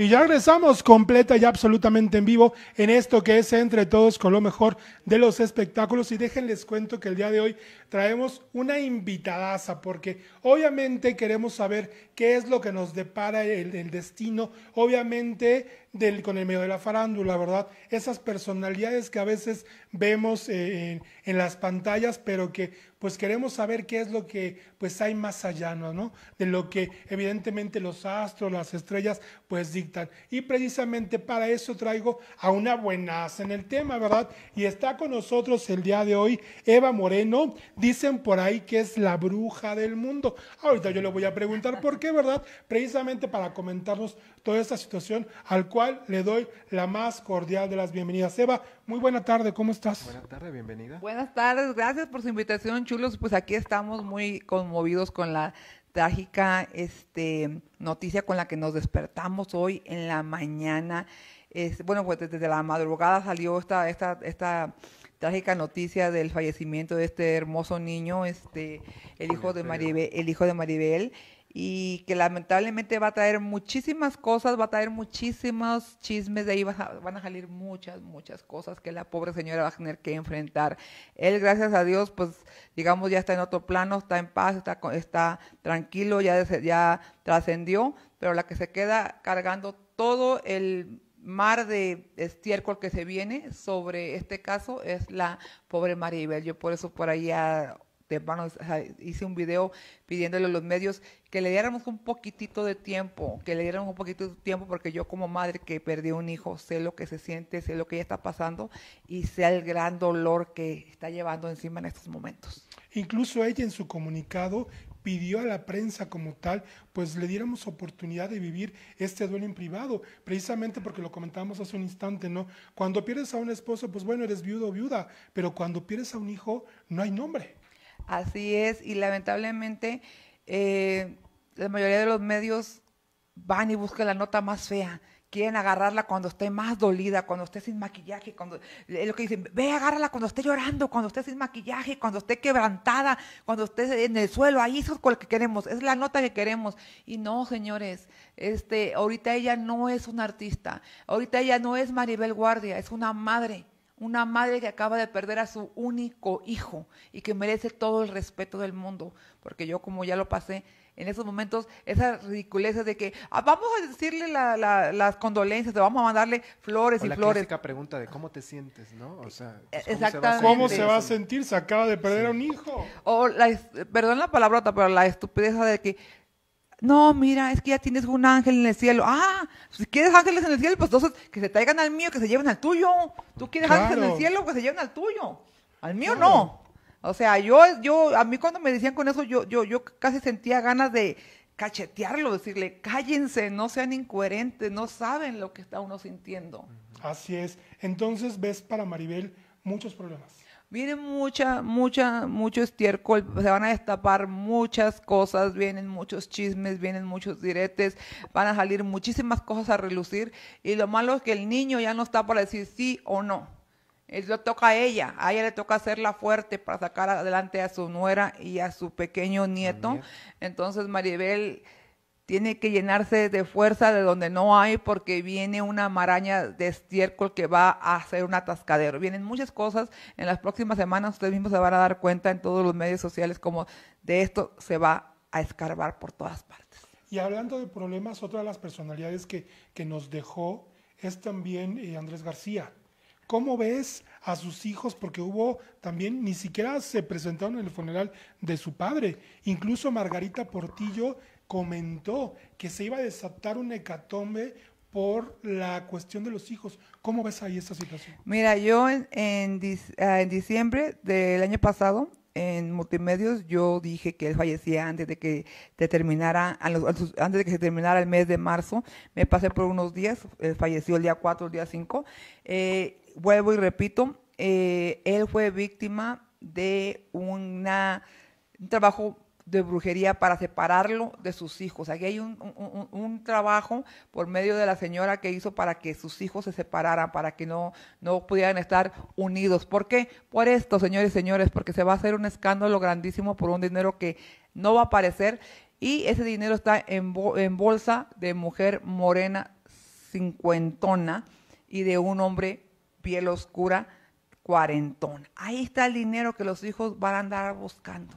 Y ya regresamos completa y absolutamente en vivo en esto que es Entre Todos con lo mejor de los espectáculos. Y déjenles cuento que el día de hoy traemos una invitadaza, porque obviamente queremos saber qué es lo que nos depara el, el destino. Obviamente con el medio de la farándula, ¿verdad? Esas personalidades que a veces vemos eh, en, en, las pantallas, pero que pues queremos saber qué es lo que pues hay más allá, ¿no? De lo que evidentemente los astros, las estrellas pues dictan. Y precisamente para eso traigo a una buenaza en el tema, ¿verdad? Y está con nosotros el día de hoy Eva Moreno, dicen por ahí que es la bruja del mundo. Ahorita yo le voy a preguntar por qué, ¿verdad? Precisamente para comentarnos toda esta situación al cual le doy la más cordial de las bienvenidas. Eva, muy buena tarde, ¿cómo estás? Buenas tardes, bienvenida. Buenas tardes, gracias por su invitación, chulos. Pues aquí estamos muy conmovidos con la trágica este, noticia con la que nos despertamos hoy en la mañana. Es, bueno, pues desde la madrugada salió esta, esta, esta trágica noticia del fallecimiento de este hermoso niño, este, el hijo de Maribel, el hijo de Maribel y que lamentablemente va a traer muchísimas cosas, va a traer muchísimos chismes, de ahí van a salir muchas, muchas cosas que la pobre señora va a tener que enfrentar. Él, gracias a Dios, pues digamos, ya está en otro plano, está en paz, está, está tranquilo, ya, ya trascendió, pero la que se queda cargando todo el mar de estiércol que se viene sobre este caso es la pobre Maribel. Yo por eso por ahí hice un video pidiéndole a los medios que le diéramos un poquitito de tiempo, que le diéramos un poquito de tiempo, porque yo como madre que perdí un hijo, sé lo que se siente, sé lo que ella está pasando y sé el gran dolor que está llevando encima en estos momentos. Incluso ella en su comunicado pidió a la prensa como tal, pues le diéramos oportunidad de vivir este duelo en privado, precisamente porque lo comentábamos hace un instante, ¿no? Cuando pierdes a un esposo, pues bueno, eres viudo o viuda, pero cuando pierdes a un hijo, no hay nombre. Así es, y lamentablemente eh, la mayoría de los medios van y buscan la nota más fea. Quieren agarrarla cuando esté más dolida, cuando esté sin maquillaje, cuando es lo que dicen, ve, agárrala cuando esté llorando, cuando esté sin maquillaje, cuando esté quebrantada, cuando esté en el suelo, ahí eso es lo que queremos, es la nota que queremos. Y no, señores, este, ahorita ella no es una artista, ahorita ella no es Maribel Guardia, es una madre una madre que acaba de perder a su único hijo y que merece todo el respeto del mundo, porque yo como ya lo pasé, en esos momentos esa ridiculeza de que ah, vamos a decirle las condolencias, vamos a mandarle flores y la flores. La pregunta de cómo te sientes, ¿no? O sea, pues, ¿cómo, Se va a sentir? Se acaba de perder a un hijo. O la, perdón la palabrota, pero la estupidez de que no, mira, es que ya tienes un ángel en el cielo. Ah, si quieres ángeles en el cielo, pues entonces que se traigan al mío, que se lleven al tuyo. Tú quieres ángeles en el cielo, Pues se lleven al tuyo. Al mío no. O sea, yo, yo, a mí cuando me decían con eso, yo, yo, yo casi sentía ganas de cachetearlo, decirle, cállense, no sean incoherentes, no saben lo que está uno sintiendo. Así es. Entonces ves para Maribel muchos problemas. Viene mucha, mucha, mucho estiércol, se van a destapar muchas cosas, vienen muchos chismes, vienen muchos diretes, van a salir muchísimas cosas a relucir y lo malo es que el niño ya no está para decir sí o no. eso toca a ella, a ella le toca la fuerte para sacar adelante a su nuera y a su pequeño nieto. Entonces, Maribel tiene que llenarse de fuerza de donde no hay porque viene una maraña de estiércol que va a ser un atascadero. Vienen muchas cosas en las próximas semanas, ustedes mismos se van a dar cuenta en todos los medios sociales como de esto se va a escarbar por todas partes. Y hablando de problemas, otra de las personalidades que, que nos dejó es también eh, Andrés García. ¿Cómo ves a sus hijos? Porque hubo también, ni siquiera se presentaron en el funeral de su padre. Incluso Margarita Portillo comentó que se iba a desatar un hecatombe por la cuestión de los hijos. ¿Cómo ves ahí esta situación? Mira, yo en, en, ah, diciembre del año pasado en multimedios yo dije que él fallecía antes de que terminara antes de que se terminara el mes de marzo me pasé por unos días él falleció el día 4 el día 5 eh, vuelvo y repito eh, él fue víctima de una, un trabajo de brujería para separarlo de sus hijos. Aquí hay un, trabajo por medio de la señora que hizo para que sus hijos se separaran, para que no, no pudieran estar unidos. ¿Por qué? Por esto, señores y señores, porque se va a hacer un escándalo grandísimo por un dinero que no va a aparecer y ese dinero está en, en bolsa de mujer morena cincuentona y de un hombre piel oscura cuarentona. Ahí está el dinero que los hijos van a andar buscando.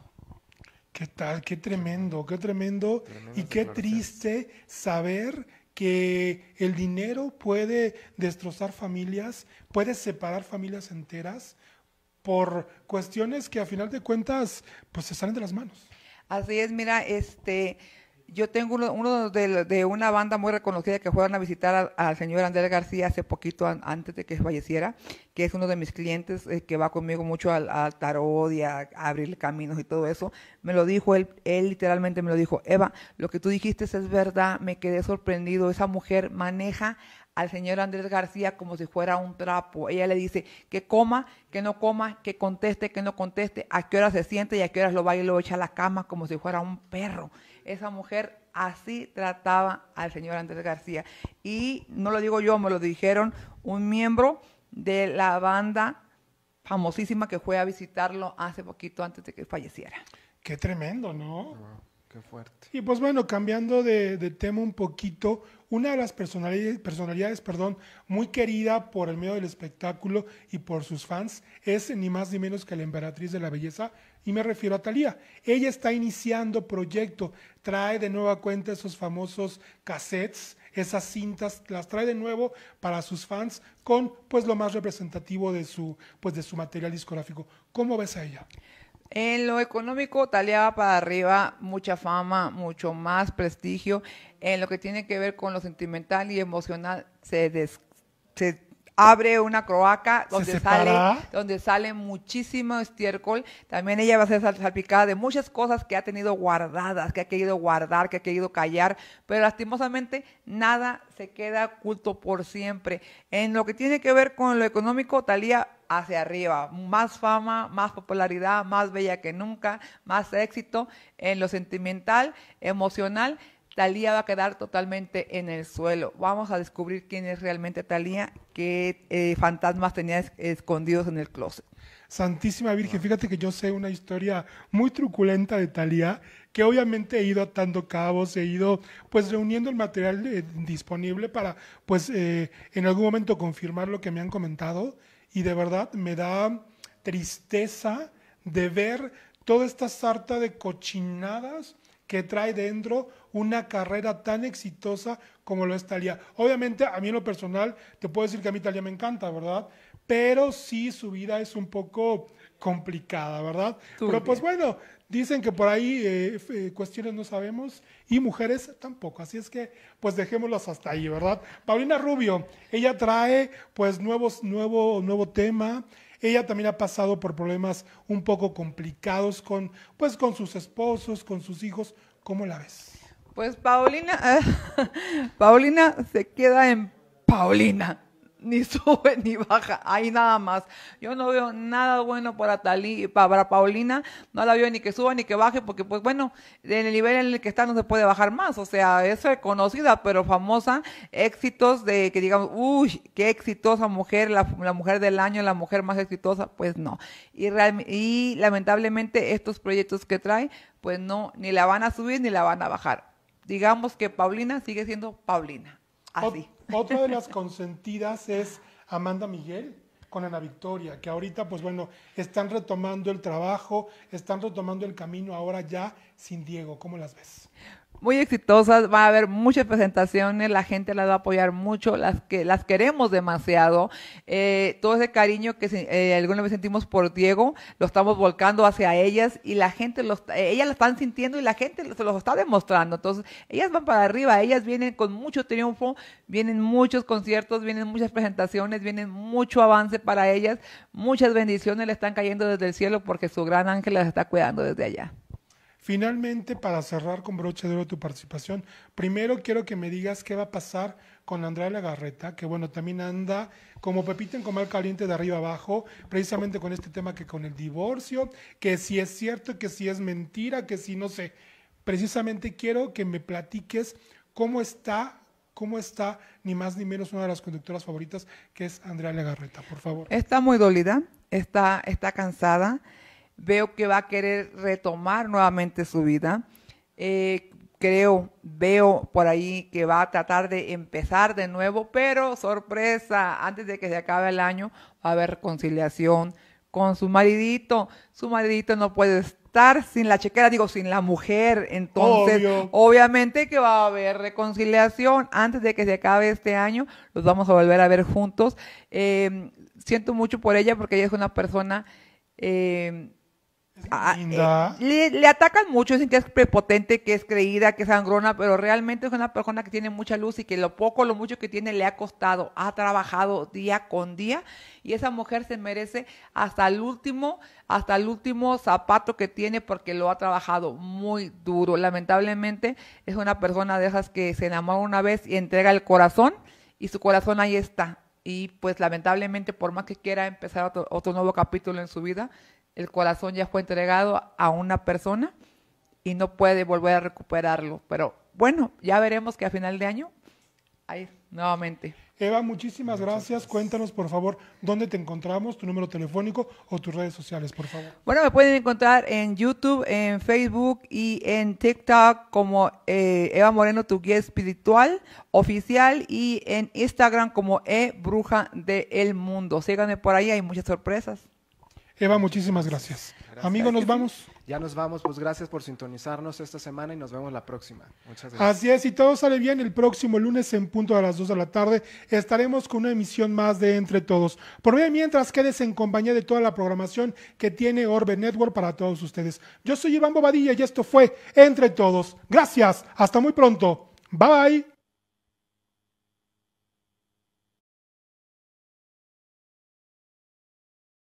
¿Qué tal? Qué tremendo, qué tremendo. y qué triste saber que el dinero puede destrozar familias, puede separar familias enteras por cuestiones que a final de cuentas pues se salen de las manos. Así es, mira, este yo tengo uno, de, una banda muy reconocida que fueron a visitar al señor Andrés García hace poquito antes de que falleciera, que es uno de mis clientes eh, que va conmigo mucho al, tarot y a, a, abrir caminos y todo eso. Me lo dijo él, él literalmente me lo dijo, Eva, lo que tú dijiste es verdad, me quedé sorprendido, esa mujer maneja al señor Andrés García como si fuera un trapo. Ella le dice que coma, que no coma, que conteste, que no conteste, a qué hora se siente y a qué horas lo va y lo echa a la cama como si fuera un perro. Esa mujer así trataba al señor Andrés García. Y no lo digo yo, me lo dijeron un miembro de la banda famosísima que fue a visitarlo hace poquito antes de que falleciera. Qué tremendo, ¿no? fuerte. Y pues bueno, cambiando de, tema un poquito, una de las personalidades, personalidades perdón, muy querida por el medio del espectáculo y por sus fans es ni más ni menos que la emperatriz de la belleza, y me refiero a Thalía. Ella está iniciando proyecto, trae de nueva cuenta esos famosos cassettes, esas cintas, las trae de nuevo para sus fans con pues lo más representativo de su, pues, de su material discográfico. ¿Cómo ves a ella? En lo económico, Talia para arriba, mucha fama, mucho más prestigio. En lo que tiene que ver con lo sentimental y emocional, se, abre una croaca donde sale, donde sale muchísimo estiércol. También ella va a ser salpicada de muchas cosas que ha tenido guardadas, que ha querido guardar, que ha querido callar, pero lastimosamente nada se queda oculto por siempre. En lo que tiene que ver con lo económico, Talía hacia arriba, más fama, más popularidad, más bella que nunca, más éxito en lo sentimental, emocional. Talía va a quedar totalmente en el suelo. Vamos a descubrir quién es realmente Talía, qué eh, fantasmas tenía escondidos en el closet. Santísima Virgen, fíjate que yo sé una historia muy truculenta de Talía, que obviamente he ido atando cabos, he ido pues reuniendo el material eh, disponible para pues eh, en algún momento confirmar lo que me han comentado y de verdad me da tristeza de ver toda esta sarta de cochinadas que trae dentro una carrera tan exitosa como lo es Talía. Obviamente, a mí en lo personal, te puedo decir que a mí Talía me encanta, ¿verdad? Pero sí, su vida es un poco complicada, ¿verdad? Pero pues bueno, dicen que por ahí eh, eh, cuestiones no sabemos y mujeres tampoco. Así es que pues dejémoslas hasta ahí, ¿verdad? Paulina Rubio, ella trae pues nuevos, nuevo, nuevo tema. Ella también ha pasado por problemas un poco complicados con, pues, con sus esposos, con sus hijos. ¿Cómo la ves? Pues Paulina, Paulina se queda en Paulina ni sube ni baja, ahí nada más. Yo no veo nada bueno para, para Paulina, no la veo ni que suba ni que baje, porque pues bueno, en el nivel en el que está no se puede bajar más, o sea, es reconocida, pero famosa, éxitos de que digamos, uy, qué exitosa mujer, la, mujer del año, la mujer más exitosa, pues no. Y, y lamentablemente estos proyectos que trae, pues no, ni la van a subir ni la van a bajar. Digamos que Paulina sigue siendo Paulina otra de las consentidas es Amanda Miguel con Ana Victoria, que ahorita, pues bueno, están retomando el trabajo, están retomando el camino ahora ya sin Diego. ¿Cómo las ves? muy exitosas, va a haber muchas presentaciones, la gente las va a apoyar mucho, las que las queremos demasiado. Eh, todo ese cariño que eh, alguna vez sentimos por Diego, lo estamos volcando hacia ellas y la gente, los, eh, ellas lo están sintiendo y la gente se los está demostrando. Entonces, ellas van para arriba, ellas vienen con mucho triunfo, vienen muchos conciertos, vienen muchas presentaciones, vienen mucho avance para ellas, muchas bendiciones le están cayendo desde el cielo porque su gran ángel las está cuidando desde allá. Finalmente, para cerrar con broche de oro tu participación, primero quiero que me digas qué va a pasar con Andrea Lagarreta, que bueno, también anda como Pepita en comer caliente de arriba abajo, precisamente con este tema que con el divorcio, que si es cierto, que si es mentira, que si no sé. Precisamente quiero que me platiques cómo está ¿Cómo está ni más ni menos una de las conductoras favoritas, que es Andrea Lagarreta. por favor? Está muy dolida, está, está cansada veo que va a querer retomar nuevamente su vida. Eh, creo, veo por ahí que va a tratar de empezar de nuevo, pero sorpresa, antes de que se acabe el año va a haber reconciliación con su maridito. Su maridito no puede estar sin la chequera, digo, sin la mujer. Entonces, obviamente que va a haber reconciliación antes de que se acabe este año. Los vamos a volver a ver juntos. Eh, siento mucho por ella porque ella es una persona... Eh, Ah, eh, le, atacan mucho, dicen que es prepotente, que es creída, que es sangrona, pero realmente es una persona que tiene mucha luz y que lo poco, lo mucho que tiene le ha costado, ha trabajado día con día y esa mujer se merece hasta el último, hasta el último zapato que tiene porque lo ha trabajado muy duro. Lamentablemente es una persona de esas que se enamora una vez y entrega el corazón y su corazón ahí está. Y pues lamentablemente por más que quiera empezar otro nuevo capítulo en su vida, el corazón ya fue entregado a una persona y no puede volver a recuperarlo. Pero bueno, ya veremos que a final de año, ahí, nuevamente. Eva, muchísimas gracias. Cuéntanos, por favor, dónde te encontramos, tu número telefónico o tus redes sociales, por favor. Bueno, me pueden encontrar en YouTube, en Facebook y en TikTok como eh, Eva Moreno, tu guía espiritual oficial, y en Instagram como E Bruja del Mundo. Síganme por ahí, hay muchas sorpresas. Eva, muchísimas gracias. Amigo, Amigos, nos vamos. Ya nos vamos, pues gracias por sintonizarnos esta semana y nos vemos la próxima. Muchas gracias. Así es, y todo sale bien, el próximo lunes en punto a las 2 de la tarde estaremos con una emisión más de Entre Todos. Por hoy, mientras quedes en compañía de toda la programación que tiene Orbe Network para todos ustedes. Yo soy Iván Bobadilla y esto fue Entre Todos. Gracias, hasta muy pronto. Bye.